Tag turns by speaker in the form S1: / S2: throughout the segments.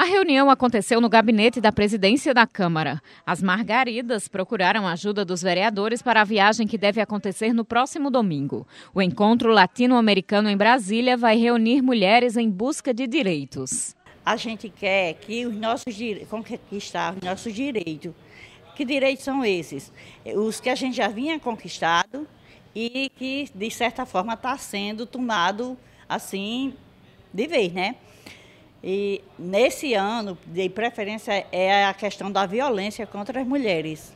S1: A reunião aconteceu no gabinete da presidência da Câmara. As margaridas procuraram a ajuda dos vereadores para a viagem que deve acontecer no próximo domingo. O encontro latino-americano em Brasília vai reunir mulheres em busca de direitos.
S2: A gente quer que os nossos conquistar os nossos direitos. Que direitos são esses? Os que a gente já vinha conquistado e que de certa forma está sendo tomado assim de vez, né? E nesse ano, de preferência, é a questão da violência contra as mulheres,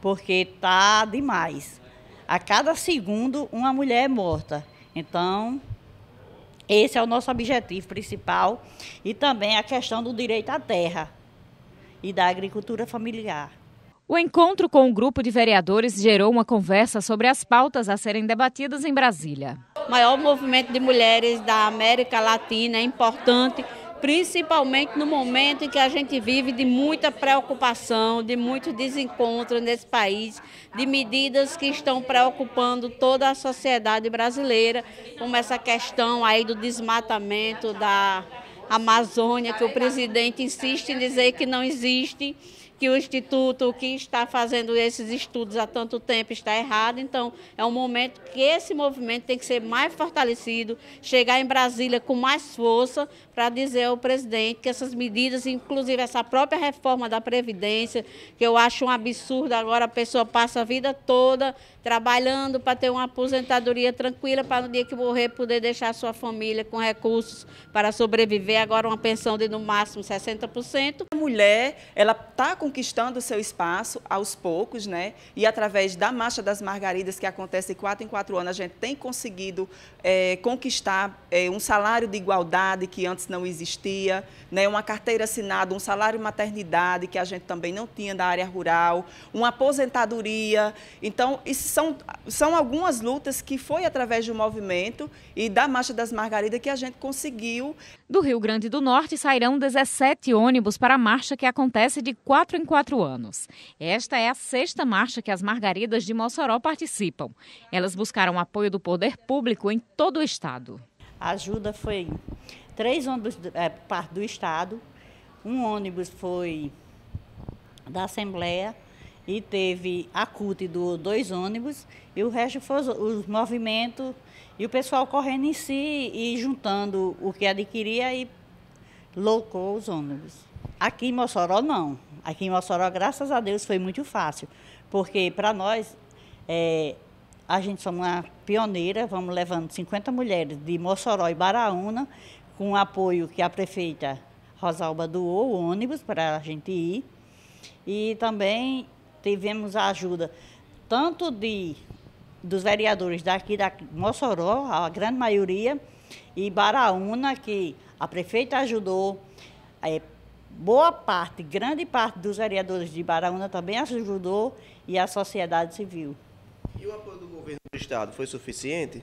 S2: porque tá demais. A cada segundo, uma mulher é morta. Então, esse é o nosso objetivo principal e também a questão do direito à terra e da agricultura familiar. O
S1: encontro com o um grupo de vereadores gerou uma conversa sobre as pautas a serem debatidas em Brasília.
S3: O maior movimento de mulheres da América Latina é importante, principalmente no momento em que a gente vive de muita preocupação, de muito desencontro nesse país, de medidas que estão preocupando toda a sociedade brasileira, como essa questão aí do desmatamento da Amazônia, que o presidente insiste em dizer que não existe que o Instituto que está fazendo esses estudos há tanto tempo está errado. Então, é um momento que esse movimento tem que ser mais fortalecido, chegar em Brasília com mais força para dizer ao presidente que essas medidas, inclusive essa própria reforma da Previdência, que eu acho um absurdo agora, a pessoa passa a vida toda trabalhando para ter uma aposentadoria tranquila, para no dia que morrer poder deixar sua família com recursos para sobreviver, agora uma pensão de no máximo 60%. A mulher, ela está com conquistando seu espaço
S1: aos poucos, né? E através da Marcha das Margaridas, que acontece de quatro em quatro anos, a gente tem conseguido é, conquistar é, um salário de igualdade que antes não existia, né? uma carteira assinada, um salário maternidade que a gente também não tinha da área rural, uma aposentadoria. Então, são, são algumas lutas que foi através do movimento e da Marcha das Margaridas que a gente conseguiu. Do Rio Grande do Norte sairão 17 ônibus para a marcha que acontece de 4 em em quatro anos. Esta é a sexta marcha que as Margaridas de Mossoró participam. Elas buscaram apoio do poder
S2: público em todo o estado. A ajuda foi três ônibus é, parte do estado, um ônibus foi da Assembleia e teve a CUT do dois ônibus e o resto foi os, os movimentos e o pessoal correndo em si e juntando o que adquiria e locou os ônibus. Aqui em Mossoró não, Aqui em Mossoró, graças a Deus, foi muito fácil, porque para nós, é, a gente somos uma pioneira, vamos levando 50 mulheres de Mossoró e Baraúna, com o apoio que a prefeita Rosalba doou, o ônibus para a gente ir. E também tivemos a ajuda tanto de dos vereadores daqui da Mossoró, a grande maioria, e Baraúna, que a prefeita ajudou, é, boa parte, grande parte dos vereadores de Baraúna também ajudou e a sociedade civil.
S3: E o apoio do governo do Estado foi suficiente?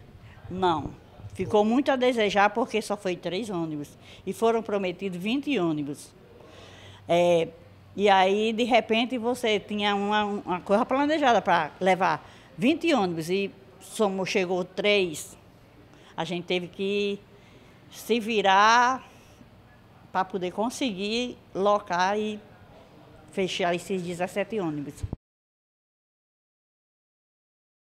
S2: Não. Ficou muito a desejar porque só foi três ônibus e foram prometidos 20 ônibus. É, e aí, de repente, você tinha uma, uma coisa planejada para levar 20 ônibus e somos, chegou três. A gente teve que se virar para poder conseguir locar e fechar esses 17 ônibus.